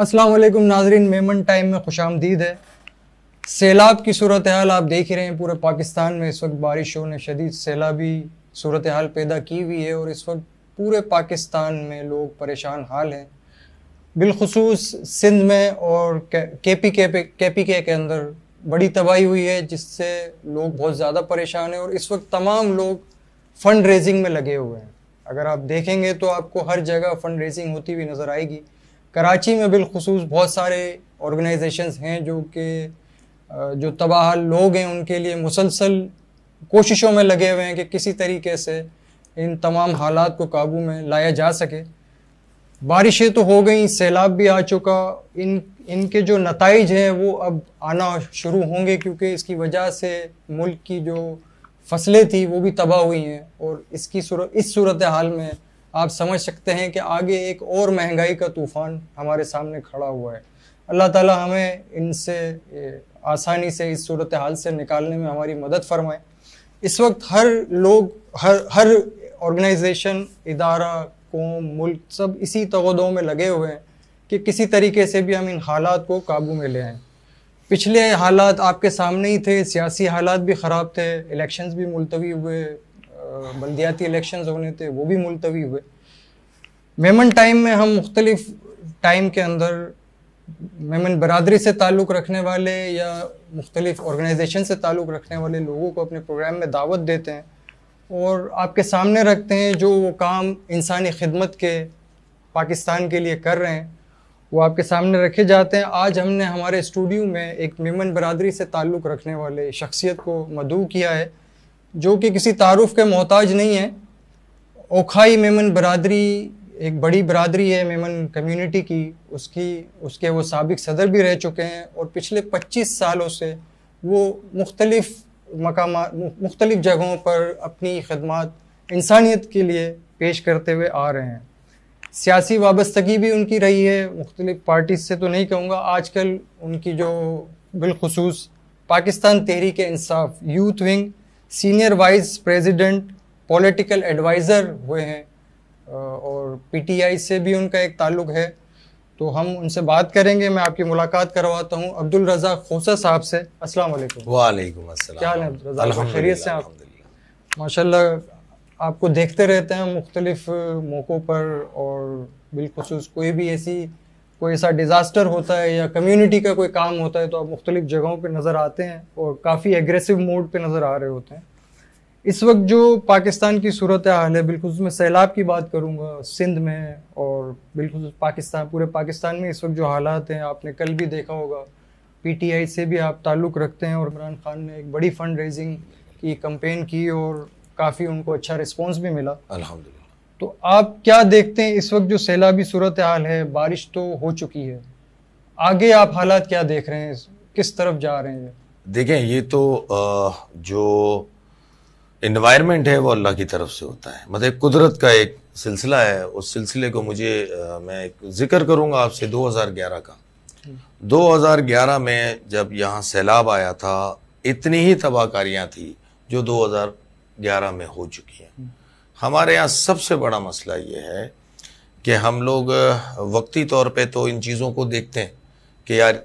असलम नाजरीन मेमन टाइम में खुश आमदीद है सैलाब की सूरत हाल आप देख ही रहे हैं पूरे पाकिस्तान में इस वक्त बारिशों ने शदीद सैलाबी सूरत हाल पैदा की हुई है और इस वक्त पूरे पाकिस्तान में लोग परेशान हाल हैं बिलखसूस सिंध में और के पी के के पी के के अंदर बड़ी तबाही हुई है जिससे लोग बहुत ज़्यादा परेशान हैं और इस वक्त तमाम लोग फ़ंड रेजिंग में लगे हुए हैं अगर आप देखेंगे तो आपको हर जगह फ़ंड रेजिंग होती हुई नज़र आएगी कराची में बिलखसूस बहुत सारे ऑर्गेनाइजेशंस हैं जो कि जो तबाह लोग हैं उनके लिए मुसलसल कोशिशों में लगे हुए हैं कि किसी तरीके से इन तमाम हालात को काबू में लाया जा सके बारिशें तो हो गई सैलाब भी आ चुका इन इनके जो नतज हैं वो अब आना शुरू होंगे क्योंकि इसकी वजह से मुल्क की जो फसलें थी वो भी तबाह हुई हैं और इसकी सुर, इस सूरत हाल में आप समझ सकते हैं कि आगे एक और महंगाई का तूफ़ान हमारे सामने खड़ा हुआ है अल्लाह ताला हमें इनसे आसानी से इस सूरत हाल से निकालने में हमारी मदद फरमाए इस वक्त हर लोग हर हर ऑर्गेनाइजेशन इदारा कौम मुल्क सब इसी तगदों में लगे हुए हैं कि किसी तरीके से भी हम इन हालात को काबू में ले आए पिछले हालात आपके सामने ही थे सियासी हालात भी ख़राब थे इलेक्शंस भी मुलतवी हुए बल्दियाती इलेक्शन होने थे वो भी मुलतवी हुए मेमन टाइम में हम मुख्तलिफ टाइम के अंदर मेमन बरदरी से ताल्लुक़ रखने वाले या मुख्तलिफ ऑर्गेनाइजेशन से ताल्लुक़ रखने वाले लोगों को अपने प्रोग्राम में दावत देते हैं और आपके सामने रखते हैं जो वो काम इंसानी खिदमत के पाकिस्तान के लिए कर रहे हैं वो आपके सामने रखे जाते हैं आज हमने हमारे स्टूडियो में एक मेमन बरदरी से ताल्लुक़ रखने वाले शख्सियत को मदू किया है जो कि किसी तारुफ के मोहताज नहीं है ओखाई मेमन बरदरी एक बड़ी बरदरी है मेमन कम्युनिटी की उसकी उसके वो सबक सदर भी रह चुके हैं और पिछले 25 सालों से वो मुख्तलिफ़ मकाम मुख्तलिफ़ जगहों पर अपनी खदमात इंसानियत के लिए पेश करते हुए आ रहे हैं सियासी वाबस्तगी भी उनकी रही है मुख्तलिफ पार्टीज से तो नहीं कहूँगा आज कल उनकी जो बिलखसूस Pakistan Tehreek Insaf youth wing senior vice president political adviser हुए हैं और पीटीआई से भी उनका एक ताल्लुक है तो हम उनसे बात करेंगे मैं आपकी मुलाकात करवाता हूँ अब्दुल रजा खोसा साहब से अस्सलाम वालेकुम वालेकुम अस्सलाम क्या है रजा खैरियत से आप माशाल्लाह आपको देखते रहते हैं मुख्तलिफ मौक़ों पर और बिलखसूस कोई भी ऐसी कोई ऐसा डिज़ास्टर होता है या कम्युनिटी का कोई काम होता है तो आप मुख्तलिफ जगहों पर नज़र आते हैं और काफ़ी एग्रेसिव मोड पर नज़र आ रहे होते हैं इस वक्त जो पाकिस्तान की सूरत हाल है बिल्कुल मैं सैलाब की बात करूँगा सिंध में और बिल्कुल पाकिस्तान पूरे पाकिस्तान में इस वक्त जो हालात हैं आपने कल भी देखा होगा पीटीआई से भी आप ताल्लुक़ रखते हैं और इमरान खान ने एक बड़ी फ़ंड रेजिंग की कंपेन की और काफ़ी उनको अच्छा रिस्पॉन्स भी मिला अलहमदिल्ला तो आप क्या देखते हैं इस वक्त जो सैलाबी सूरत हाल है बारिश तो हो चुकी है आगे आप हालात क्या देख रहे हैं किस तरफ जा रहे हैं देखें ये तो जो इन्वायरमेंट है वो अल्लाह की तरफ से होता है मतलब कुदरत का एक सिलसिला है उस सिलसिले को मुझे मैं जिक्र करूंगा आपसे 2011 का 2011 में जब यहाँ सैलाब आया था इतनी ही तबाहकारियाँ थी जो 2011 में हो चुकी हैं हमारे यहाँ सबसे बड़ा मसला ये है कि हम लोग वक्ती तौर पे तो इन चीज़ों को देखते हैं कि यार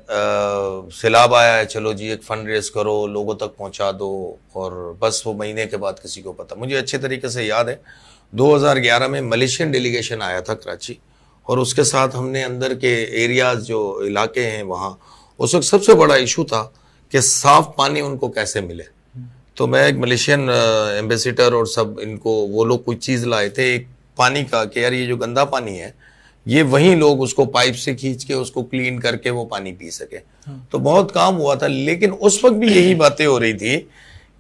सैलाब आया है चलो जी एक फ़ंड रेज करो लोगों तक पहुंचा दो और बस वो महीने के बाद किसी को पता मुझे अच्छे तरीके से याद है 2011 में मलेशियन डेलीगेशन आया था कराची और उसके साथ हमने अंदर के एरियाज जो इलाके हैं वहाँ उस वक्त सबसे बड़ा इशू था कि साफ़ पानी उनको कैसे मिले तो मैं एक मलेशियन एम्बेसिडर और सब इनको वो लोग कोई चीज़ लाए थे एक पानी का कि यार ये जो गंदा पानी है ये वही लोग उसको पाइप से खींच के उसको क्लीन करके वो पानी पी सके हाँ। तो बहुत काम हुआ था लेकिन उस वक्त भी यही बातें हो रही थी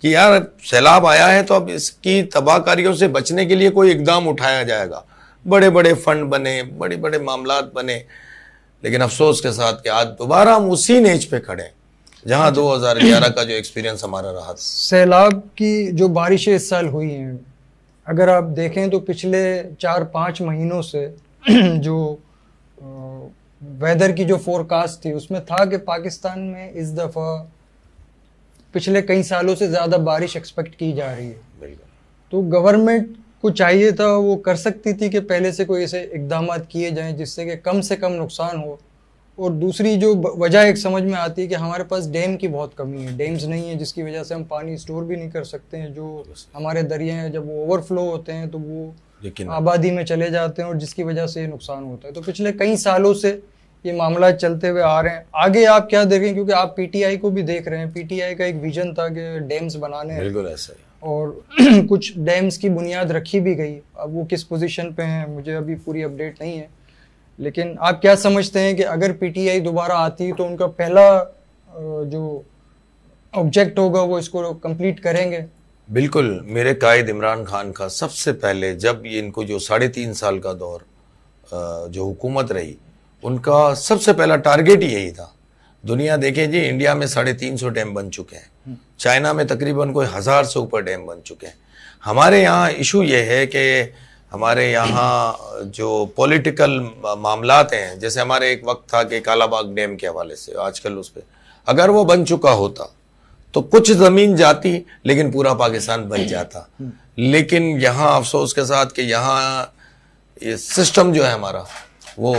कि यार सैलाब आया है तो अब इसकी तबाहकारियों से बचने के लिए कोई इकदाम उठाया जाएगा बड़े बड़े फंड बने बड़े बड़े मामला बने लेकिन अफसोस के साथ कि आज दोबारा हम उसी नेच पे खड़े हैं जहाँ 2011 हाँ का जो एक्सपीरियंस हमारा रहा था सैलाब की जो बारिशें इस साल हुई हैं अगर आप देखें तो पिछले चार पाँच महीनों से जो वेदर की जो फोरकास्ट थी उसमें था कि पाकिस्तान में इस दफ़ा पिछले कई सालों से ज़्यादा बारिश एक्सपेक्ट की जा रही है तो गवर्नमेंट को चाहिए था वो कर सकती थी कि पहले से कोई ऐसे इकदाम किए जाएं जिससे कि कम से कम नुकसान हो और दूसरी जो वजह एक समझ में आती है कि हमारे पास डैम की बहुत कमी है डैम्स नहीं है जिसकी वजह से हम पानी स्टोर भी नहीं कर सकते हैं जो हमारे दरिया हैं जब वो ओवरफ्लो होते हैं तो वो आबादी में चले जाते हैं और जिसकी वजह से ये नुकसान होता है तो पिछले कई सालों से ये मामला चलते हुए आ रहे हैं आगे आप क्या देखें क्योंकि आप पीटीआई को भी देख रहे हैं पीटीआई का एक विजन था कि डैम्स बनाने बिल्कुल ऐसा और कुछ डैम्स की बुनियाद रखी भी गई अब वो किस पोजीशन पे हैं मुझे अभी पूरी अपडेट नहीं है लेकिन आप क्या समझते हैं कि अगर पीटीआई दोबारा आती तो उनका पहला जो ऑब्जेक्ट होगा वो इसको कंप्लीट करेंगे बिल्कुल मेरे कायद इमरान खान का सबसे पहले जब ये इनको जो साढ़े तीन साल का दौर जो हुकूमत रही उनका सबसे पहला टारगेट ही यही था दुनिया देखें जी इंडिया में साढ़े तीन सौ डैम बन चुके हैं चाइना हम्म। में तकरीबन कोई हज़ार से ऊपर डैम बन चुके हैं हमारे यहाँ इशू ये है कि हमारे यहाँ जो पॉलिटिकल मामलात हैं जैसे हमारे एक वक्त था कि कालाबाग डैम के हवाले से आजकल उस पर अगर वो बन चुका होता तो कुछ ज़मीन जाती लेकिन पूरा पाकिस्तान बन जाता लेकिन यहाँ अफसोस के साथ कि यहाँ ये सिस्टम जो है हमारा वो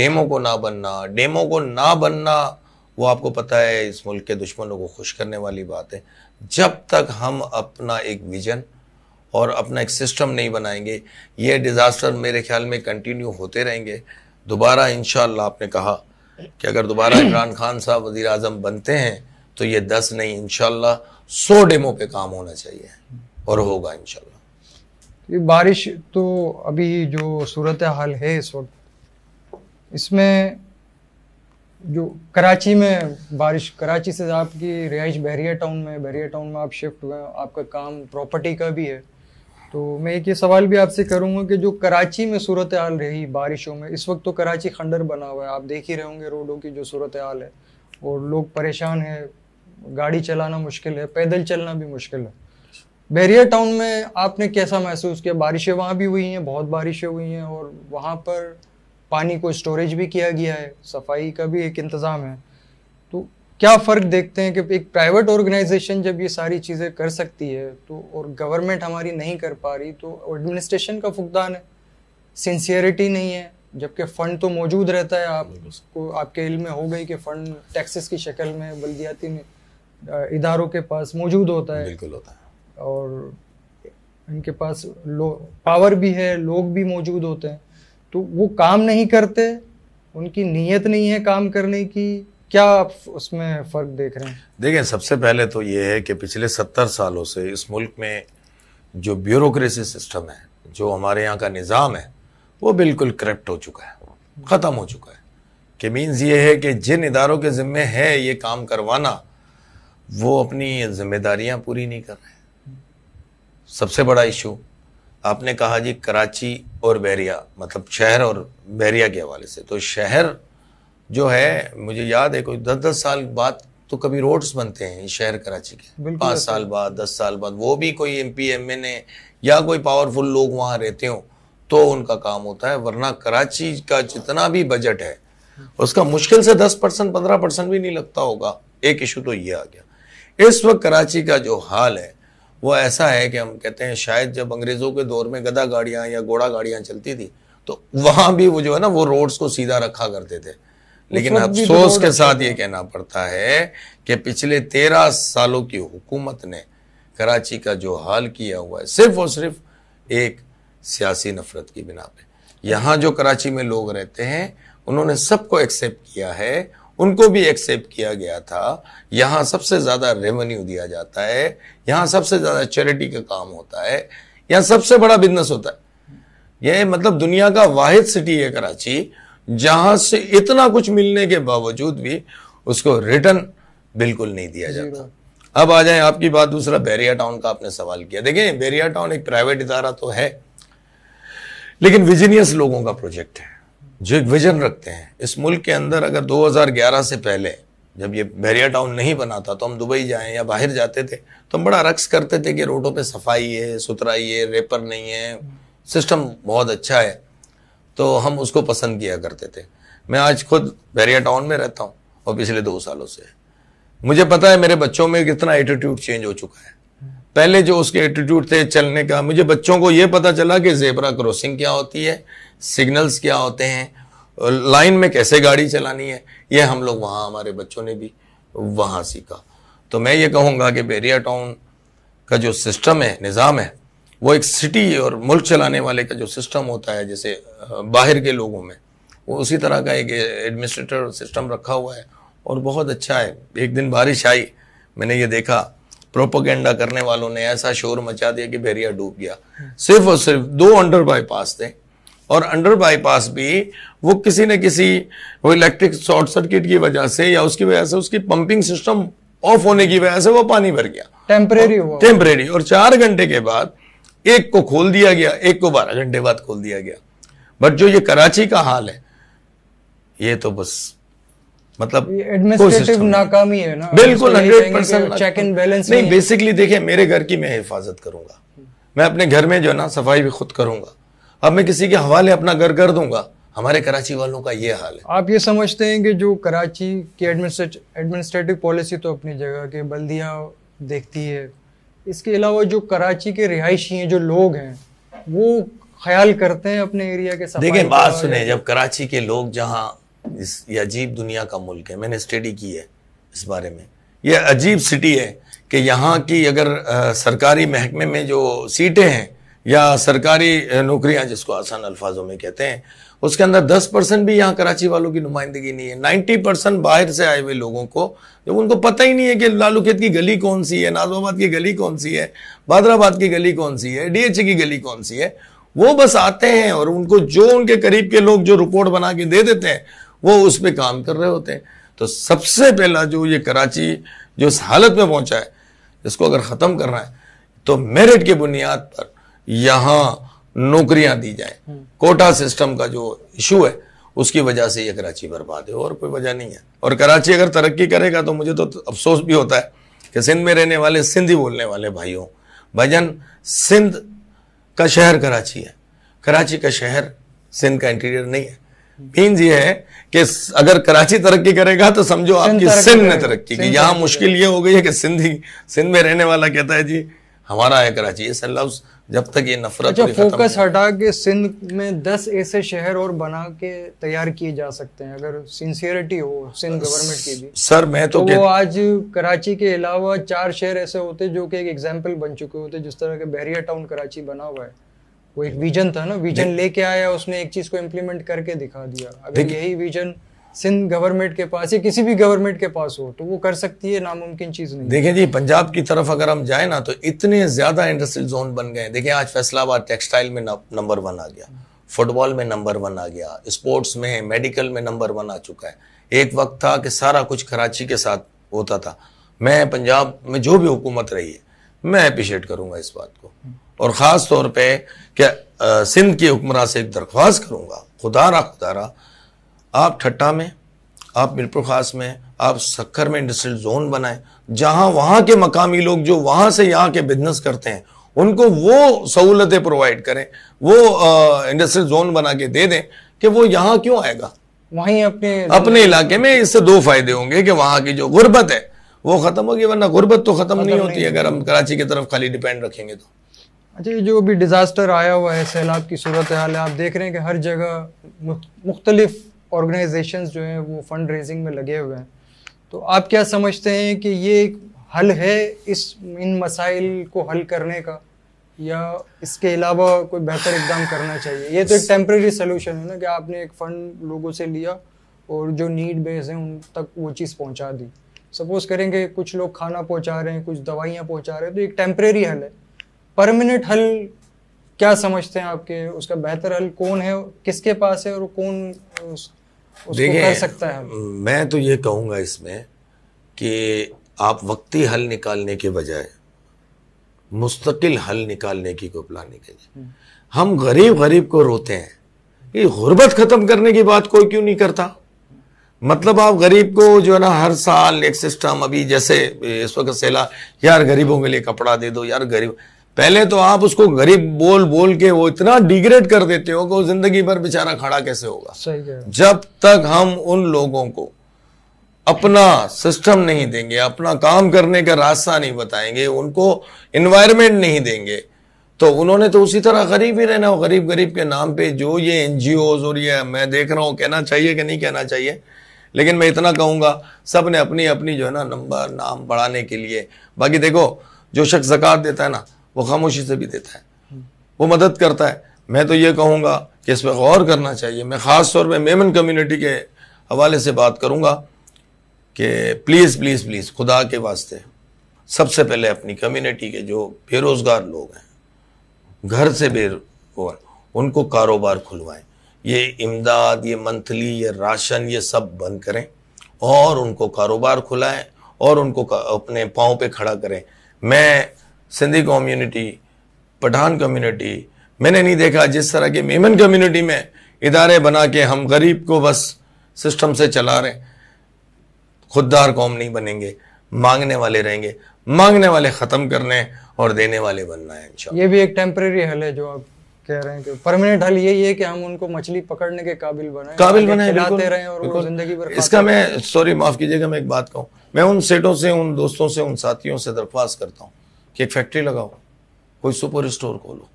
डेमो को ना बनना डेमों को ना बनना वो आपको पता है इस मुल्क के दुश्मनों को खुश करने वाली बात है जब तक हम अपना एक विजन और अपना एक सिस्टम नहीं बनाएंगे ये डिज़ास्टर मेरे ख्याल में कंटिन्यू होते रहेंगे दोबारा इन आपने कहा कि अगर दोबारा इमरान खान साहब वजी अजम बनते हैं तो ये दस नहीं इन सौ डेमो पे काम होना चाहिए और होगा इन ये बारिश तो अभी जो सूरत हाल है इस वक्त इसमें जो कराची में बारिश कराची से आपकी रिहाइश बहरिया टाउन में बहरिया टाउन में आप शिफ्ट हुए आपका काम प्रॉपर्टी का भी है तो मैं एक ये सवाल भी आपसे करूंगा कि जो कराची में सूरत हाल रही बारिशों में इस वक्त तो कराची खंडर बना हुआ है आप देख ही रहे होंगे रोडों की जो सूरत हाल है और लोग परेशान है गाड़ी चलाना मुश्किल है पैदल चलना भी मुश्किल है बैरियर टाउन में आपने कैसा महसूस किया बारिशें वहाँ भी हुई हैं बहुत बारिशें हुई हैं और वहाँ पर पानी को स्टोरेज भी किया गया है सफाई का भी एक इंतज़ाम है तो क्या फ़र्क देखते हैं कि एक प्राइवेट ऑर्गेनाइजेशन जब ये सारी चीज़ें कर सकती है तो और गवर्नमेंट हमारी नहीं कर पा रही तो एडमिनिस्ट्रेशन का फुकदान है सिंसियरिटी नहीं है जबकि फ़ंड तो मौजूद रहता है आपको आपके इल में हो गई कि फ़ंड टैक्सेस की शक्ल में बल्दियाती में इधारों के पास मौजूद होता है बिल्कुल होता है और इनके पास लो पावर भी है लोग भी मौजूद होते हैं तो वो काम नहीं करते उनकी नीयत नहीं है काम करने की क्या आप उसमें फ़र्क देख रहे हैं देखें सबसे पहले तो ये है कि पिछले सत्तर सालों से इस मुल्क में जो ब्यूरोक्रेसी सिस्टम है जो हमारे यहाँ का निज़ाम है वो बिल्कुल करप्ट हो चुका है ख़त्म हो चुका है कि मीन्स ये है कि जिन इदारों के ज़िम्मे है ये काम करवाना वो अपनी जिम्मेदारियाँ पूरी नहीं कर रहे सबसे बड़ा इशू आपने कहा जी कराची और बहरिया मतलब शहर और बहरिया के हवाले से तो शहर जो है मुझे याद है कोई दस दस साल बाद तो कभी रोड्स बनते हैं शहर कराची के पाँच साल बाद दस साल बाद वो भी कोई M P M N A या कोई पावरफुल लोग वहाँ रहते हो तो उनका काम होता है वरना कराची का जितना भी बजट है उसका मुश्किल से दस परसेंट पंद्रह परसेंट भी नहीं लगता होगा एक इशू तो ये आ गया इस वक्त कराची का जो हाल है वो ऐसा है कि हम कहते हैं शायद जब अंग्रेज़ों के दौर में गदा गाड़ियां या घोड़ा गाड़ियां चलती थी तो वहां भी वो जो है ना वो रोड्स को सीधा रखा करते थे लेकिन अफसोस के साथ ये कहना पड़ता है कि पिछले तेरह सालों की हुकूमत ने कराची का जो हाल किया हुआ है सिर्फ और सिर्फ एक सियासी नफरत की बिना पे यहाँ जो कराची में लोग रहते हैं उन्होंने सबको एक्सेप्ट किया है उनको भी एक्सेप्ट किया गया था यहाँ सबसे ज़्यादा रेवेन्यू दिया जाता है यहाँ सबसे ज़्यादा चैरिटी का काम होता है यहाँ सबसे बड़ा बिजनेस होता है यह मतलब दुनिया का वाहिद सिटी है कराची जहां से इतना कुछ मिलने के बावजूद भी उसको रिटर्न बिल्कुल नहीं दिया जाता अब आ जाए आपकी बात दूसरा बैरिया टाउन का आपने सवाल किया देखें बैरिया टाउन एक प्राइवेट इदारा तो है लेकिन विजनियस लोगों का प्रोजेक्ट है जो एक विजन रखते हैं इस मुल्क के अंदर अगर 2011 से पहले जब ये बैरिया टाउन नहीं बना था तो हम दुबई जाएं या बाहर जाते थे तो हम बड़ा रक्स करते थे कि रोडों पे सफाई है सुथराई है रेपर नहीं है सिस्टम बहुत अच्छा है तो हम उसको पसंद किया करते थे मैं आज खुद बैरिया टाउन में रहता हूँ और पिछले दो सालों से मुझे पता है मेरे बच्चों में कितना एटीट्यूड चेंज हो चुका है पहले जो उसके एटीट्यूड थे चलने का मुझे बच्चों को ये पता चला कि जेबरा क्रॉसिंग क्या होती है सिग्नल्स क्या होते हैं लाइन में कैसे गाड़ी चलानी है ये हम लोग वहाँ हमारे बच्चों ने भी वहाँ सीखा तो मैं ये कहूँगा कि बेरिया टाउन का जो सिस्टम है निज़ाम है वो एक सिटी और मुल्क चलाने वाले का जो सिस्टम होता है जैसे बाहर के लोगों में वो उसी तरह का एक एडमिनिस्ट्रेटर सिस्टम रखा हुआ है और बहुत अच्छा है एक दिन बारिश आई मैंने ये देखा प्रोपोगेंडा करने वालों ने ऐसा शोर मचा दिया कि बहरिया डूब गया सिर्फ और सिर्फ दो अंडर बाईपास थे और अंडर बाईपास भी वो किसी न किसी वो इलेक्ट्रिक शॉर्ट सर्किट की वजह से या उसकी वजह से उसकी पंपिंग सिस्टम ऑफ होने की वजह से वो पानी भर गया टेम्परेरी टेम्परेरी और चार घंटे के बाद एक को खोल दिया गया एक को बारह घंटे बाद खोल दिया गया बट जो ये कराची का हाल है ये तो बस मतलब एडमिनिस्ट्रेटिव नाकामी है ना बिल्कुल hundred percent check and balance नहीं बेसिकली देखिए मेरे घर की मैं हिफाजत करूंगा मैं अपने घर में जो है ना सफाई भी खुद करूंगा अब मैं किसी के हवाले अपना घर कर दूंगा हमारे कराची वालों का ये हाल है आप ये समझते हैं कि जो कराची की एडमिनिस्ट्रेटिव पॉलिसी तो अपनी जगह के बल्दिया देखती है इसके अलावा जो कराची के रिहायशी हैं जो लोग हैं वो ख्याल करते हैं अपने एरिया के देखिए बात सुने जब कराची के लोग जहाँ इस ये अजीब दुनिया का मुल्क है मैंने स्टडी की है इस बारे में ये अजीब सिटी है कि यहाँ की अगर आ, सरकारी महकमे में जो सीटें हैं या सरकारी नौकरियां जिसको आसान अल्फाजों में कहते हैं उसके अंदर 10 परसेंट भी यहाँ कराची वालों की नुमाइंदगी नहीं है 90 परसेंट बाहर से आए हुए लोगों को जब उनको पता ही नहीं है कि लालू खेत की गली कौन सी है नाजमाबाद की गली कौन सी है बादराबाद की गली कौन सी है डीएचए की गली कौन सी है वो बस आते हैं और उनको जो उनके करीब के लोग जो रिपोर्ट बना के दे देते हैं वो उस पर काम कर रहे होते हैं तो सबसे पहला जो ये कराची जो इस हालत में पहुंचा है इसको अगर ख़त्म करना है तो मेरिट की बुनियाद पर यहां नौकरियां दी जाए हम्म। कोटा सिस्टम का जो इशू है उसकी वजह से ये कराची बर्बाद है और कोई वजह नहीं है और कराची अगर तरक्की करेगा तो मुझे तो अफसोस भी होता है कि सिंध में रहने वाले सिंधी बोलने वाले भाइयों भजन सिंध का शहर कराची है कराची का शहर सिंध का इंटीरियर नहीं है मीन्स हम्म। ये है कि अगर कराची तरक्की करेगा तो समझो आपकी सिंध ने तरक्की की यहां मुश्किल ये हो गई है कि सिंधी सिंध में रहने वाला कहता है जी हमारा है कराची ये सल्लाउस जब तक ये नफरत अच्छा, फोकस हटा के सिंध में दस ऐसे शहर और बना के तैयार किए जा सकते हैं अगर सिंसियरिटी हो सिंध गवर्नमेंट की भी सर मैं तो, तो वो आज कराची के अलावा चार शहर ऐसे होते जो कि एक एग्जाम्पल बन चुके होते जिस तरह के बहरिया टाउन कराची बना हुआ है वो एक विजन था ना विजन लेके आया उसने एक चीज को इम्प्लीमेंट करके दिखा दिया अगर यही विजन सिंध गवर्नमेंट के पास या किसी भी गवर्नमेंट के पास हो तो वो कर सकती है नामुमकिन चीज़ नहीं देखिए जी पंजाब की तरफ अगर हम जाए ना तो इतने ज़्यादा इंडस्ट्रियल जोन बन गए देखिए आज फैसलाबाद टेक्सटाइल में नंबर वन आ गया फुटबॉल में नंबर वन आ गया स्पोर्ट्स में मेडिकल में नंबर वन आ चुका है एक वक्त था कि सारा कुछ कराची के साथ होता था मैं पंजाब में जो भी हुकूमत रही है मैं अप्रिशिएट करूंगा इस बात को और ख़ास तौर पे क्या सिंध की हुक्मरान से एक दरख्वास्त करूंगा खुदा रहा खुदा रहा आप ठट्टा में आप मिरपुर खास में आप सक्कर में इंडस्ट्रियल जोन बनाएं जहां वहां के मकामी लोग जो वहां से यहाँ के बिजनेस करते हैं उनको वो सहूलतें प्रोवाइड करें वो इंडस्ट्रियल जोन बना के दे दें कि वो यहाँ क्यों आएगा वहीं अपने अपने इलाके में इससे दो फायदे होंगे कि वहां की जो गुर्बत है वो खत्म होगी वरना गुर्बत तो खत्म नहीं होती अगर हम कराची की तरफ खाली डिपेंड रखेंगे तो अच्छा ये जो अभी डिज़ास्टर आया हुआ है सैलाब की सूरत हाल है आप देख रहे हैं कि हर जगह मुख्तलिफ ऑर्गेनाइजेशंस जो हैं वो फंड रेजिंग में लगे हुए हैं तो आप क्या समझते हैं कि ये एक हल है इस इन मसाइल को हल करने का या इसके अलावा कोई बेहतर इकदाम करना चाहिए ये तो एक टेम्प्रेरी सोल्यूशन है ना कि आपने एक फ़ंड लोगों से लिया और जो नीड बेस हैं उन तक वो चीज़ पहुंचा दी सपोज़ करेंगे कुछ लोग खाना पहुंचा रहे हैं कुछ दवाइयाँ पहुंचा रहे हैं तो एक टेम्प्रेरी हल है परमानेंट हल क्या समझते हैं आपके उसका बेहतर हल कौन है किसके पास है और कौन उसको कर सकता है मैं तो ये कहूंगा इसमें कि आप वक्ती हल निकालने के बजाय मुस्तकिल हल निकालने की को अपनाने के हम गरीब गरीब को रोते हैं कि गुर्बत ख़त्म करने की बात कोई क्यों नहीं करता मतलब आप गरीब को जो है ना हर साल एक सिस्टम अभी जैसे इस वक्त सेला यार गरीबों के लिए कपड़ा दे दो यार गरीब पहले तो आप उसको गरीब बोल बोल के वो इतना डिग्रेड कर देते हो कि वो जिंदगी भर बेचारा खड़ा कैसे होगा सही जब तक हम उन लोगों को अपना सिस्टम नहीं देंगे अपना काम करने का रास्ता नहीं बताएंगे उनको इन्वायरमेंट नहीं देंगे तो उन्होंने तो उसी तरह गरीब ही रहना हो गरीब गरीब के नाम पे जो ये एन और ये मैं देख रहा हूँ कहना चाहिए कि नहीं कहना चाहिए लेकिन मैं इतना कहूँगा सब ने अपनी अपनी जो है ना नंबर नाम बढ़ाने के लिए बाकी देखो जो शख्स जक़ात देता है ना वो खामोशी से भी देता है वो मदद करता है मैं तो ये कहूँगा कि इस पर गौर करना चाहिए मैं ख़ास तौर पर मेमन कम्यूनिटी के हवाले से बात करूँगा कि प्लीज़ प्लीज़ प्लीज़ खुदा के वास्ते सबसे पहले अपनी कम्युनिटी के जो बेरोज़गार लोग हैं घर से बेर उनको कारोबार खुलवाएं ये इमदाद ये मंथली ये राशन ये सब बंद करें और उनको कारोबार खुलाएं और उनको अपने पाँव पे खड़ा करें मैं सिंधी कम्युनिटी पठान कम्युनिटी मैंने नहीं देखा जिस तरह के मेमन कम्युनिटी में इदारे बना के हम गरीब को बस सिस्टम से चला रहे खुददार कौम नहीं बनेंगे मांगने वाले रहेंगे मांगने वाले ख़त्म करने और देने वाले बनना है इंशाल्लाह ये भी एक टेम्प्रेरी हल है जो आप कह रहे हैं कि परमानेंट हल यही है कि हम उनको मछली पकड़ने के काबिल बनाए काबिल बनाए रहे और वो जिंदगी भर इसका मैं सॉरी माफ़ कीजिएगा मैं एक बात कहूँ मैं उन सेटों से उन दोस्तों से उन साथियों से दरख्वास्त करता हूँ कि एक फैक्ट्री लगाओ कोई सुपर स्टोर खोलो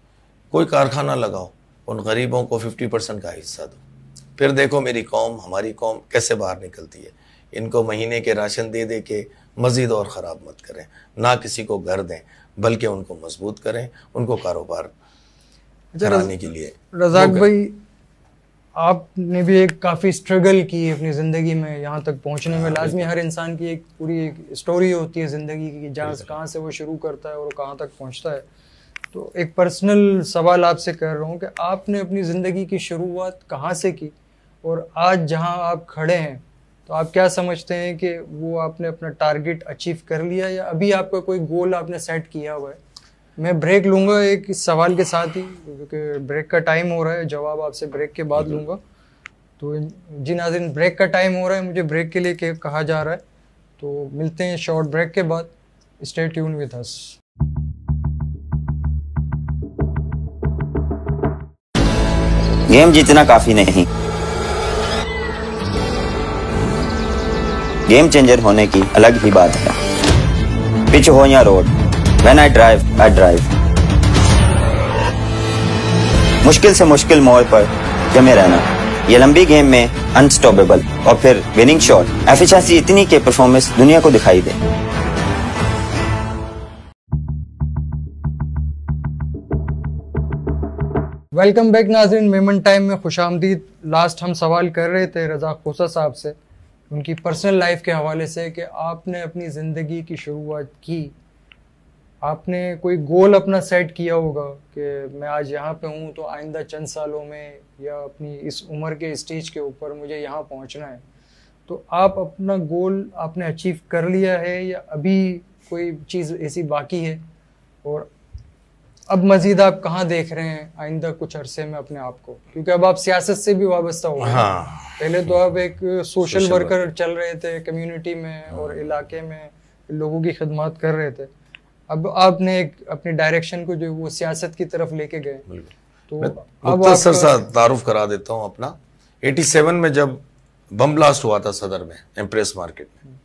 कोई कारखाना लगाओ उन गरीबों को फिफ्टी परसेंट का हिस्सा दो फिर देखो मेरी कौम हमारी कौम कैसे बाहर निकलती है इनको महीने के राशन दे दे के मज़ीद और ख़राब मत करें ना किसी को घर दें बल्कि उनको मजबूत करें उनको कारोबार चलाने अच्छा, के लिए रजाक भाई आपने भी एक काफ़ी स्ट्रगल की अपनी ज़िंदगी में यहाँ तक पहुँचने में हाँ, लाजमी हर इंसान की एक पूरी एक स्टोरी होती है ज़िंदगी की जहाँ कहाँ से वो शुरू करता है और कहाँ तक पहुँचता है तो एक पर्सनल सवाल आपसे कर रहा हूँ कि आपने अपनी ज़िंदगी की शुरुआत कहाँ से की और आज जहाँ आप खड़े हैं तो आप क्या समझते हैं कि वो आपने अपना टारगेट अचीव कर लिया या अभी आपका कोई गोल आपने सेट किया हुआ है मैं ब्रेक लूंगा एक सवाल के साथ ही क्योंकि ब्रेक का टाइम हो रहा है जवाब आपसे ब्रेक के बाद लूंगा तो जी नाजिन ब्रेक का टाइम हो रहा है मुझे ब्रेक के लिए कहा जा रहा है तो मिलते हैं शॉर्ट ब्रेक के बाद stay tune with us game जीतना काफी नहीं गेम चेंजर होने की अलग ही बात है पिच हो या road When I drive, I drive. मुश्किल से मुश्किल मोड़ पर जमे रहना ये लंबी गेम में अनस्टॉपेबल और फिर विनिंग शॉट एफिशिएंसी इतनी के परफॉर्मेंस दुनिया को दिखाई दे वेलकम बैक नाजरीन मेमन टाइम में खुश आमदीद लास्ट हम सवाल कर रहे थे रजा खोसा साहब से उनकी पर्सनल लाइफ के हवाले से कि आपने अपनी ज़िंदगी की शुरुआत की आपने कोई गोल अपना सेट किया होगा कि मैं आज यहाँ पे हूँ तो आइंदा चंद सालों में या अपनी इस उम्र के स्टेज के ऊपर मुझे यहाँ पहुँचना है तो आप अपना गोल आपने अचीव कर लिया है या अभी कोई चीज़ ऐसी बाकी है और अब मजीद आप कहाँ देख रहे हैं आइंदा कुछ अरसे में अपने आप को क्योंकि अब आप सियासत से भी वाबस्ता हो हाँ। पहले तो आप एक सोशल वर्कर चल रहे थे कम्युनिटी में और इलाके में लोगों की खदमात कर रहे थे अब आपने एक अपने डायरेक्शन को जो वो सियासत की तरफ लेके गए तो, तो सर सा तारुफ करा देता हूँ अपना 87 में जब बम ब्लास्ट हुआ था सदर में एम्प्रेस मार्केट में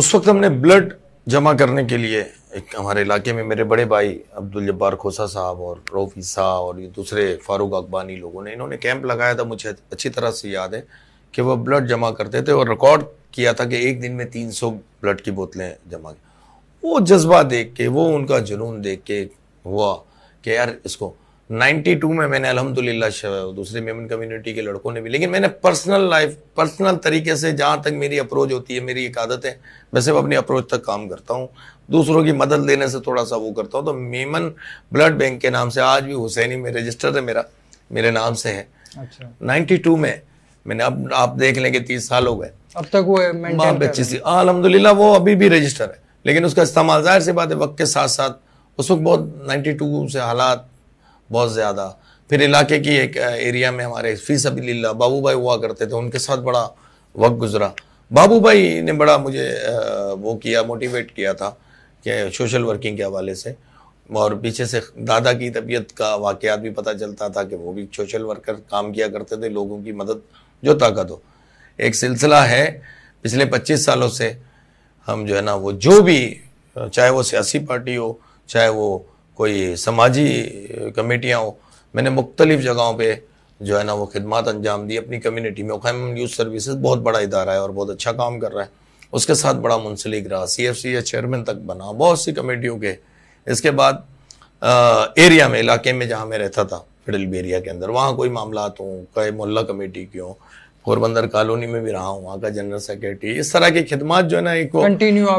उस वक्त हमने ब्लड जमा करने के लिए एक हमारे इलाके में मेरे बड़े भाई अब्दुल जब्बार खोसा साहब और रोफी साह और ये दूसरे फारूक अकबानी लोगों ने इन्होंने कैंप लगाया था मुझे अच्छी तरह से याद है कि वो ब्लड जमा करते थे और रिकॉर्ड किया था कि एक दिन में 300 ब्लड की बोतलें जमा की वो जज्बा देख के वो उनका जुनून देख के हुआ कि यार इसको 92 में मैंने अलहमदुल्ला दूसरे मेमन कम्युनिटी के लड़कों ने भी लेकिन मैंने पर्सनल लाइफ पर्सनल तरीके से जहाँ तक मेरी अप्रोच होती है मेरी एक आदत है मैं सिर्फ अपनी अप्रोच तक काम करता हूँ दूसरों की मदद लेने से थोड़ा सा वो करता हूँ तो मेमन ब्लड बैंक के नाम से आज भी हुसैनी में रजिस्टर है मेरा मेरे नाम से है अच्छा टू में मैंने अब आप देख लेंगे तीस साल हो गए अब तक वो हाँ, अलहमदुल्ला वो अभी भी रजिस्टर है लेकिन उसका इस्तेमाल जाहिर सी बात है वक्त के साथ साथ उस वक्त बहुत 92 से हालात बहुत ज़्यादा फिर इलाके की एक एरिया में हमारे फी सबील्ला बाबू भाई हुआ करते थे उनके साथ बड़ा वक्त गुजरा बाबू भाई ने बड़ा मुझे वो किया मोटिवेट किया था कि सोशल वर्किंग के हवाले से और पीछे से दादा की तबीयत का वाक़ भी पता चलता था कि वो भी सोशल वर्कर काम किया करते थे लोगों की मदद जो ताकत हो एक सिलसिला है पिछले 25 सालों से हम जो है ना वो जो भी चाहे वो सियासी पार्टी हो चाहे वो कोई समाजी कमेटियाँ हो मैंने मुख्तलिफ़ जगहों पर जो है ना वो खदमात अंजाम दी अपनी कम्यूनिटी में खैम यूथ सर्विसेज बहुत बड़ा इदारा है और बहुत अच्छा काम कर रहा है उसके साथ बड़ा मुंसलिक रहा सी एफ सी या चेयरमैन तक बना बहुत सी कमेटियों के इसके बाद आ, एरिया में इलाके में जहाँ मैं रहता था फिडल एरिया के अंदर वहाँ कोई मामला तो हों कई मोहल्ला कमेटी की हों पोरबंदर कॉलोनी में भी रहा हूँ वहाँ का जनरल सेक्रेटरी इस तरह की खिदमत जो है ना एक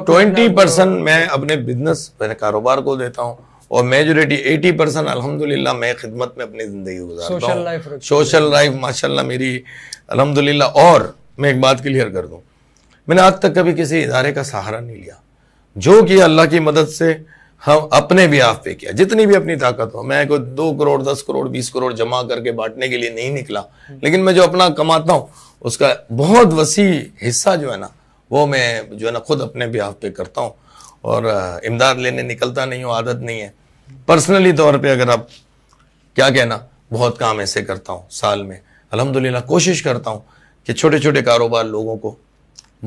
ट्वेंटी परसेंट मैं अपने बिजनेस अपने कारोबार को देता हूँ और मेजोरिटी एटी परसेंट अलहमदुल्ला मैं खिदमत में अपनी ज़िंदगी गुजारता हूँ सोशल लाइफ माशाल्लाह मेरी अलहमदुल्ला और मैं एक बात क्लियर कर दूँ मैंने आज तक कभी किसी इदारे का सहारा नहीं लिया जो कि अल्लाह की मदद से हम अपने आप पे किया जितनी भी अपनी ताकत हो मैं कोई दो करोड़ दस करोड़ बीस करोड़ जमा करके बांटने के लिए नहीं निकला लेकिन मैं जो अपना कमाता हूँ उसका बहुत वसी हिस्सा जो है ना वो मैं जो है ना खुद अपने भी आप पे करता हूँ और इमदाद लेने निकलता नहीं हूँ आदत नहीं है पर्सनली तौर पर अगर आप क्या कहना बहुत काम ऐसे करता हूँ साल में अलहमदिल्ला कोशिश करता हूँ कि छोटे छोटे कारोबार लोगों को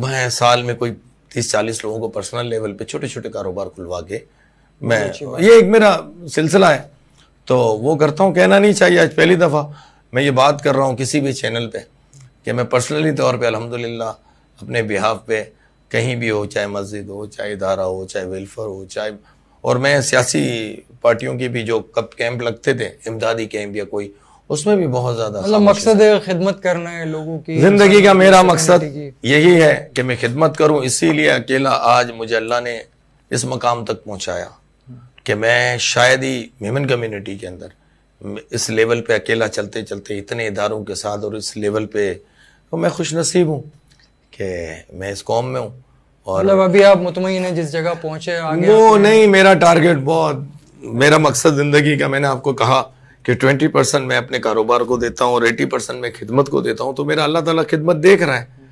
मैं साल में कोई तीस चालीस लोगों को पर्सनल लेवल पे छोटे छोटे कारोबार खुलवा के मैं ये एक मेरा सिलसिला है तो वो करता हूँ कहना नहीं चाहिए आज पहली दफ़ा मैं ये बात कर रहा हूँ किसी भी चैनल पे कि मैं पर्सनली तौर पे अल्हम्दुलिल्लाह अपने बिहाफ पे कहीं भी हो चाहे मस्जिद हो चाहे इदारा हो चाहे वेलफेयर हो चाहे और मैं सियासी पार्टियों की भी जो कप कैंप लगते थे इमदादी कैंप या कोई उसमें भी बहुत ज़्यादा मतलब मकसद है खिदमत करना है लोगों की ज़िंदगी का मेरा मकसद यही है कि मैं खिदमत करूँ इसीलिए अकेला आज मुझे अल्लाह ने इस मकाम तक पहुँचाया कि मैं शायद ही मेमन कम्युनिटी के अंदर इस लेवल पे अकेला चलते चलते इतने इदारों के साथ और इस लेवल पे तो मैं खुश नसीब हूँ कि मैं इस कॉम में हूँ और मतलब अभी आप मुतमिन हैं जिस जगह पहुँचे आगे वो नहीं मेरा टारगेट बहुत मेरा मकसद ज़िंदगी का मैंने आपको कहा कि ट्वेंटी परसेंट मैं अपने कारोबार को देता हूँ और एटी परसेंट मैं खिदमत को देता हूँ तो मेरा अल्लाह ताला खिदमत देख रहा है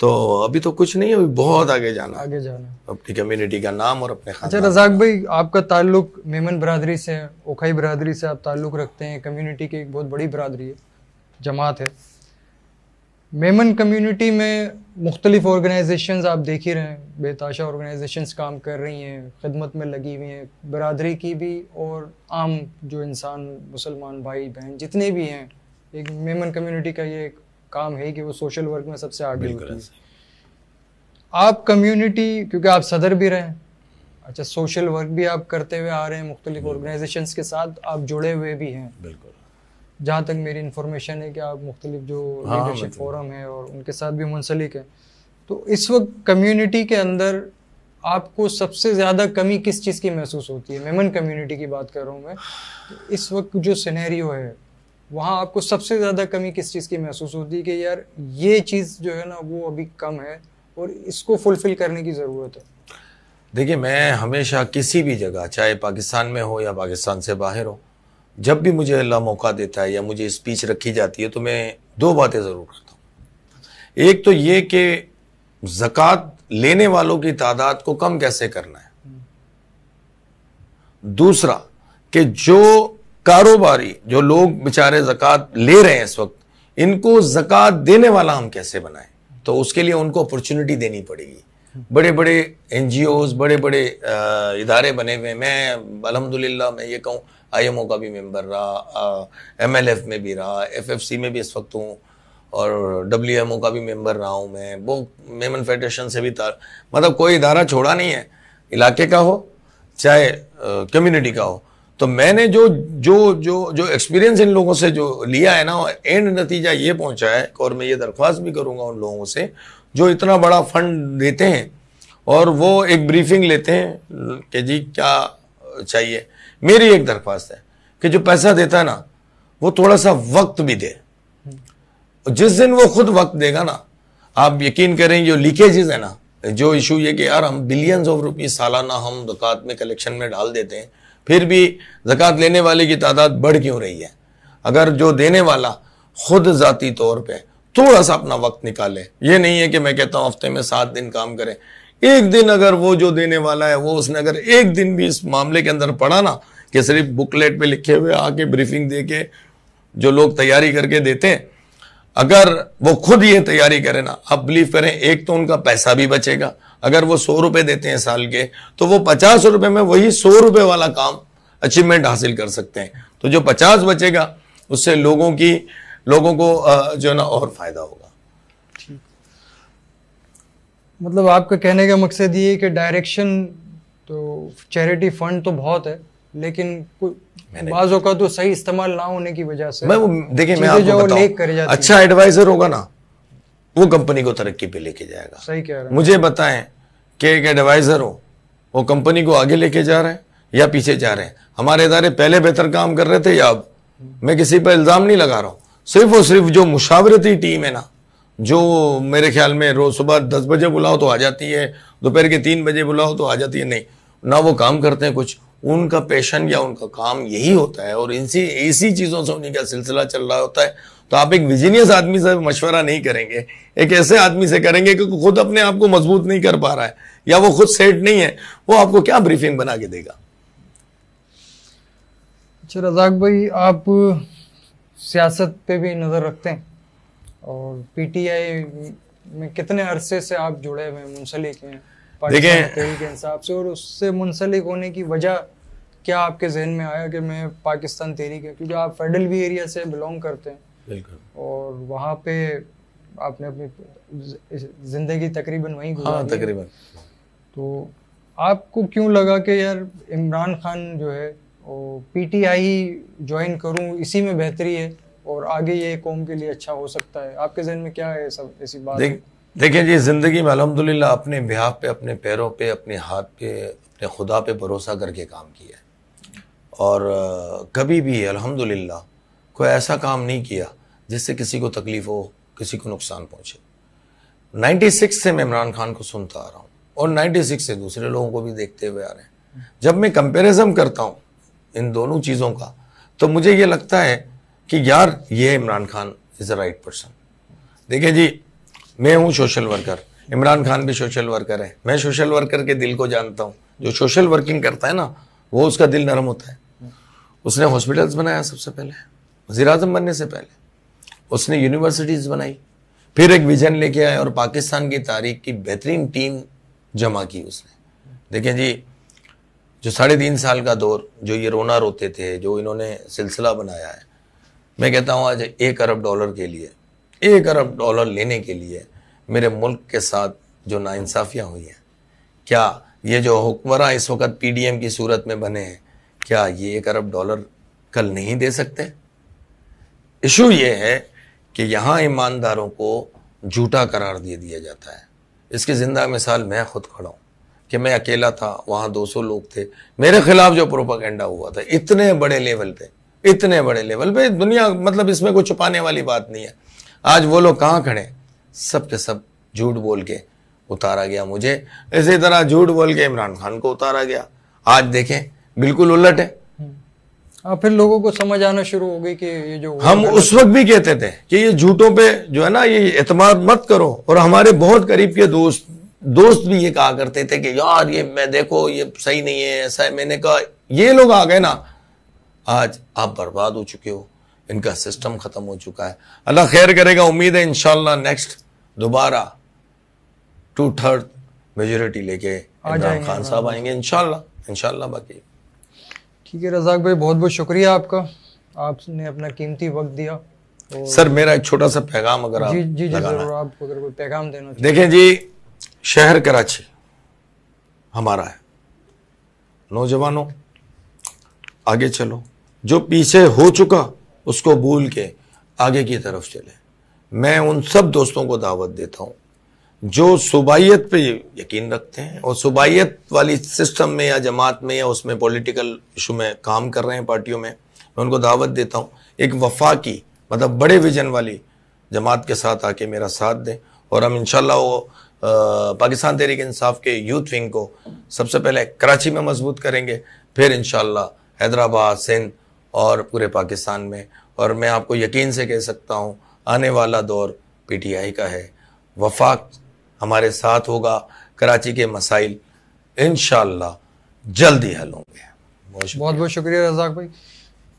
तो अभी तो कुछ नहीं अभी बहुत आगे जाना आगे जाना अपनी कम्युनिटी का नाम और अपने अच्छा रजाक भाई आपका ताल्लुक मेमन बरदरी से ओखाई बरदरी से आप ताल्लुक रखते हैं कम्युनिटी की एक बहुत बड़ी बरदरी है जमात है मेमन कम्युनिटी में मुख्तलिफ ऑर्गेनाइजेशन आप देख ही रहे हैं बेताशा ऑर्गेनाइजेशन काम कर रही हैं खिदमत में लगी हुई हैं बरदरी की भी और आम जो इंसान मुसलमान भाई बहन जितने भी हैं एक मेमन कम्युनिटी का ये एक काम है कि वो सोशल वर्क में सबसे आगे आप कम्युनिटी क्योंकि आप सदर भी रहे अच्छा सोशल वर्क भी आप करते हुए आ रहे हैं मुख्तलिफ ऑर्गेनाइजेशन के साथ आप जुड़े हुए भी हैं बिल्कुल जहाँ तक मेरी इन्फॉर्मेशन है कि आप मुख्तलिफ जो हाँ, हाँ, लीडरशिप फोरम है और उनके साथ भी मुंसलिक है तो इस वक्त कम्युनिटी के अंदर आपको सबसे ज़्यादा कमी किस चीज़ की महसूस होती है मेमन कम्युनिटी की बात कर रहा हूँ मैं तो इस वक्त जो सिनेरियो है वहाँ आपको सबसे ज़्यादा कमी किस चीज़ की महसूस होती है कि यार ये चीज़ जो है ना वो अभी कम है और इसको फुलफ़िल करने की ज़रूरत है देखिए मैं हमेशा किसी भी जगह चाहे पाकिस्तान में हो या पाकिस्तान से बाहर हो जब भी मुझे अल्लाह मौका देता है या मुझे स्पीच रखी जाती है तो मैं दो बातें ज़रूर करता हूँ एक तो ये कि ज़क़़त लेने वालों की तादाद को कम कैसे करना है हम्म। दूसरा कि जो कारोबारी जो लोग बेचारे जक़ात ले रहे हैं इस वक्त इनको जक़ात देने वाला हम कैसे बनाएं तो उसके लिए उनको अपॉर्चुनिटी देनी पड़ेगी बड़े बड़े एन बड़े बड़े इदारे बने हुए मैं अलहमदिल्ला मैं ये कहूँ आई एम ओ का भी मेम्बर रहा एम एल एफ में भी रहा एफ एफ सी में भी इस वक्त हूँ और डब्ल्यू एम ओ का भी मेम्बर रहा हूँ मैं वो मेमन फेडरेशन से भी मतलब कोई इदारा छोड़ा नहीं है इलाके का हो चाहे कम्यूनिटी का हो तो मैंने जो जो जो जो एक्सपीरियंस इन लोगों से जो लिया है ना एंड नतीजा ये पहुंचा है और मैं ये दरख्वास्त भी करूंगा उन लोगों से जो इतना बड़ा फंड देते हैं और वो एक ब्रीफिंग लेते हैं कि जी क्या चाहिए मेरी एक दरख्वास्त है कि जो पैसा देता है ना वो थोड़ा सा वक्त भी दे जिस दिन वो खुद वक्त देगा ना आप यकीन करें जो लीकेजेस है ना जो इशू ये कि यार हम बिलियंस ऑफ रुपीज सालाना हम दुकात में कलेक्शन में डाल देते हैं फिर भी ज़क़़त लेने वाले की तादाद बढ़ क्यों रही है अगर जो देने वाला ख़ुद ज़ाती तौर पर थोड़ा सा अपना वक्त निकाले ये नहीं है कि मैं कहता हूँ हफ्ते में सात दिन काम करें एक दिन अगर वो जो देने वाला है वो उसने अगर एक दिन भी इस मामले के अंदर पढ़ा ना कि सिर्फ बुकलेट पे लिखे हुए आके ब्रीफिंग दे के जो लोग तैयारी करके देते हैं अगर वो खुद ये तैयारी करें ना आप बिलीव करें एक तो उनका पैसा भी बचेगा अगर वो सौ रुपए देते हैं साल के तो वो पचास रुपए में वही सौ रुपए वाला काम अचीवमेंट हासिल कर सकते हैं तो जो पचास बचेगा उससे लोगों की लोगों को जो है ना और फायदा होगा मतलब आपका कहने का मकसद ये कि डायरेक्शन तो चैरिटी फंड तो बहुत है लेकिन बाजों का तो सही इस्तेमाल ना होने की वजह से मैं देखिए मैं आपको बताऊं अच्छा एडवाइजर होगा ना वो कंपनी को तरक्की पे लेके जाएगा सही कह रहे मुझे बताएं कि एक एडवाइजर हो वो कंपनी को आगे लेके जा रहे हैं या पीछे जा रहे हैं हमारे इदारे पहले बेहतर काम कर रहे थे या अब मैं किसी पर इल्ज़ाम नहीं लगा रहा हूँ सिर्फ और सिर्फ जो मुशावरती टीम है ना जो मेरे ख्याल में रोज़ सुबह दस बजे बुलाओ तो आ जाती है दोपहर के तीन बजे बुलाओ तो आ जाती है नहीं ना वो काम करते हैं कुछ उनका पैशन या उनका काम यही होता है और इसी चीज़ों से उन्हीं का सिलसिला चल रहा होता है तो आप एक विजीनियस आदमी से मशवरा नहीं करेंगे एक ऐसे आदमी से करेंगे क्योंकि खुद अपने आप को मजबूत नहीं कर पा रहा है या वो खुद सेट नहीं है वो आपको क्या ब्रीफिंग बना के देगा अच्छा रजाक भाई आप सियासत पे भी नज़र रखते हैं और पीटीआई में कितने अरसे से आप जुड़े हुए मुंसलिक हैं के हिसाब से और उससे मुंसलिक होने की वजह क्या आपके जहन में आया कि मैं पाकिस्तान तेरी के क्योंकि आप फेडरल भी एरिया से बिलोंग करते हैं और वहाँ पे आपने अपनी जिंदगी तकरीबन वहीं गुजारी हाँ तकरीबन तो आपको क्यों लगा कि यार इमरान खान जो है वो पीटीआई ज्वाइन करूं इसी में बेहतरी है और आगे ये कौम के लिए अच्छा हो सकता है आपके जहन में क्या है सब ऐसी बात देख, देखिए जी ज़िंदगी में अलहमदिल्ला अपने बिहाफ पे अपने पैरों पे अपने हाथ पे अपने खुदा पे भरोसा करके काम किया है और कभी भी अलहमदिल्ला कोई ऐसा काम नहीं किया जिससे किसी को तकलीफ हो किसी को नुकसान पहुंचे 96 से मैं इमरान खान को सुनता आ रहा हूँ और 96 से दूसरे लोगों को भी देखते हुए आ रहे हैं जब मैं कंपेरिजन करता हूँ इन दोनों चीज़ों का तो मुझे ये लगता है कि यार ये Imran Khan is a right person देखिए जी मैं हूँ सोशल वर्कर इमरान खान भी सोशल वर्कर है मैं सोशल वर्कर के दिल को जानता हूँ जो सोशल वर्किंग करता है ना वो उसका दिल नरम होता है उसने हॉस्पिटल्स बनाया सबसे पहले वजीर बनने से पहले उसने यूनिवर्सिटीज़ बनाई फिर एक विजन लेके आए और पाकिस्तान की तारीख की बेहतरीन टीम जमा की उसने देखें जी जो साढ़े तीन साल का दौर जो ये रोना रोते थे जो इन्होंने सिलसिला बनाया है मैं कहता हूँ आज एक अरब डॉलर के लिए एक अरब डॉलर लेने के लिए मेरे मुल्क के साथ जो नाइंसाफ़ियाँ हुई हैं क्या ये जो हुक्मरान इस वक्त एम की सूरत में बने हैं क्या ये एक अरब डॉलर कल नहीं दे सकते इशू ये है कि यहाँ ईमानदारों को झूठा करार दे दिया जाता है इसकी ज़िंदा मिसाल मैं खुद खड़ा हूँ कि मैं अकेला था वहाँ 200 लोग थे मेरे खिलाफ जो प्रोपागेंडा हुआ था इतने बड़े लेवल पे इतने बड़े लेवल पे दुनिया मतलब इसमें कोई छुपाने वाली बात नहीं है आज वो लोग कहाँ खड़े सब के सब झूठ बोल के उतारा गया मुझे इसी तरह झूठ बोल के इमरान खान को उतारा गया आज देखें बिल्कुल उलट है हाँ फिर लोगों को समझ आना शुरू हो गई कि ये जो हम उस वक्त भी कहते थे कि ये झूठों पे जो है ना ये एतमाद मत करो और हमारे बहुत करीब के दोस्त दोस्त भी ये कहा करते थे कि यार ये मैं देखो ये सही नहीं है ऐसा है मैंने कहा ये लोग आ गए ना आज आप बर्बाद हो चुके हो इनका सिस्टम ख़त्म हो चुका है अल्लाह खैर करेगा उम्मीद है इनशाला नेक्स्ट दोबारा टू थर्ड मेजोरिटी लेके इमरान खान हाँ। साहब आएंगे इनशाला इनशाला बाकी ठीक है रजाक भाई बहुत बहुत शुक्रिया आपका आपने अपना कीमती वक्त दिया सर मेरा एक छोटा सा पैगाम अगर आप जी जी जी जरूर आप अगर कोई पैगाम देना देखें जी शहर कराची हमारा है नौजवानों आगे चलो जो पीछे हो चुका उसको भूल के आगे की तरफ चले मैं उन सब दोस्तों को दावत देता हूँ जो सुबाइत पे यकीन रखते हैं और सुबाइत वाली सिस्टम में या जमात में या उसमें पॉलिटिकल इशू में काम कर रहे हैं पार्टियों में मैं उनको दावत देता हूँ एक वफा की मतलब बड़े विजन वाली जमात के साथ आके मेरा साथ दें और हम इनशाला वो पाकिस्तान तहरीक इंसाफ के यूथ विंग को सबसे पहले कराची में मजबूत करेंगे फिर इन हैदराबाद सिंध और पूरे पाकिस्तान में और मैं आपको यकीन से कह सकता हूँ आने वाला दौर पीटीआई का है वफाक हमारे साथ होगा कराची के मसाइल इन जल्दी हल होंगे बहुत बहुत, बहुत शुक्रिया रजाक भाई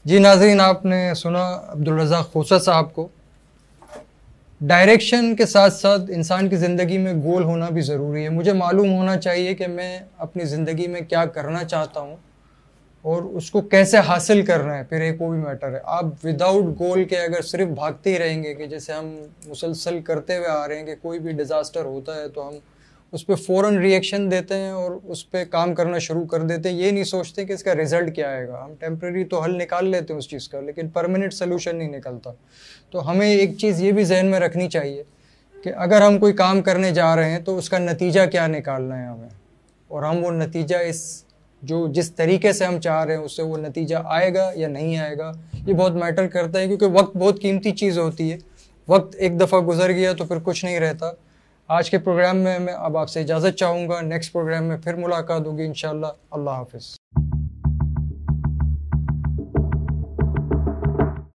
जी नाजरीन आपने सुना अब्दुल रजाक खोसा साहब को डायरेक्शन के साथ साथ इंसान की ज़िंदगी में गोल होना भी ज़रूरी है मुझे मालूम होना चाहिए कि मैं अपनी ज़िंदगी में क्या करना चाहता हूँ और उसको कैसे हासिल कर रहे हैं फिर एक वो भी मैटर है आप विदाउट गोल के अगर सिर्फ भागते ही रहेंगे कि जैसे हम मुसलसल करते हुए आ रहे हैं कि कोई भी डिज़ास्टर होता है तो हम उस पर फ़ौर रिएक्शन देते हैं और उस पर काम करना शुरू कर देते हैं ये नहीं सोचते कि इसका रिज़ल्ट क्या आएगा हम टेम्प्रेरी तो हल निकाल लेते हैं उस चीज़ का लेकिन परमानेंट सोल्यूशन नहीं निकलता तो हमें एक चीज़ ये भी जहन में रखनी चाहिए कि अगर हम कोई काम करने जा रहे हैं तो उसका नतीजा क्या निकालना है हमें और हम वो नतीजा इस जो जिस तरीके से हम चाह रहे हैं उससे वो नतीजा आएगा या नहीं आएगा ये बहुत मैटर करता है क्योंकि वक्त बहुत कीमती चीज़ होती है वक्त एक दफ़ा गुजर गया तो फिर कुछ नहीं रहता आज के प्रोग्राम में मैं अब आपसे इजाज़त चाहूँगा नेक्स्ट प्रोग्राम में फिर मुलाकात होगी इन अल्लाह हाफिज़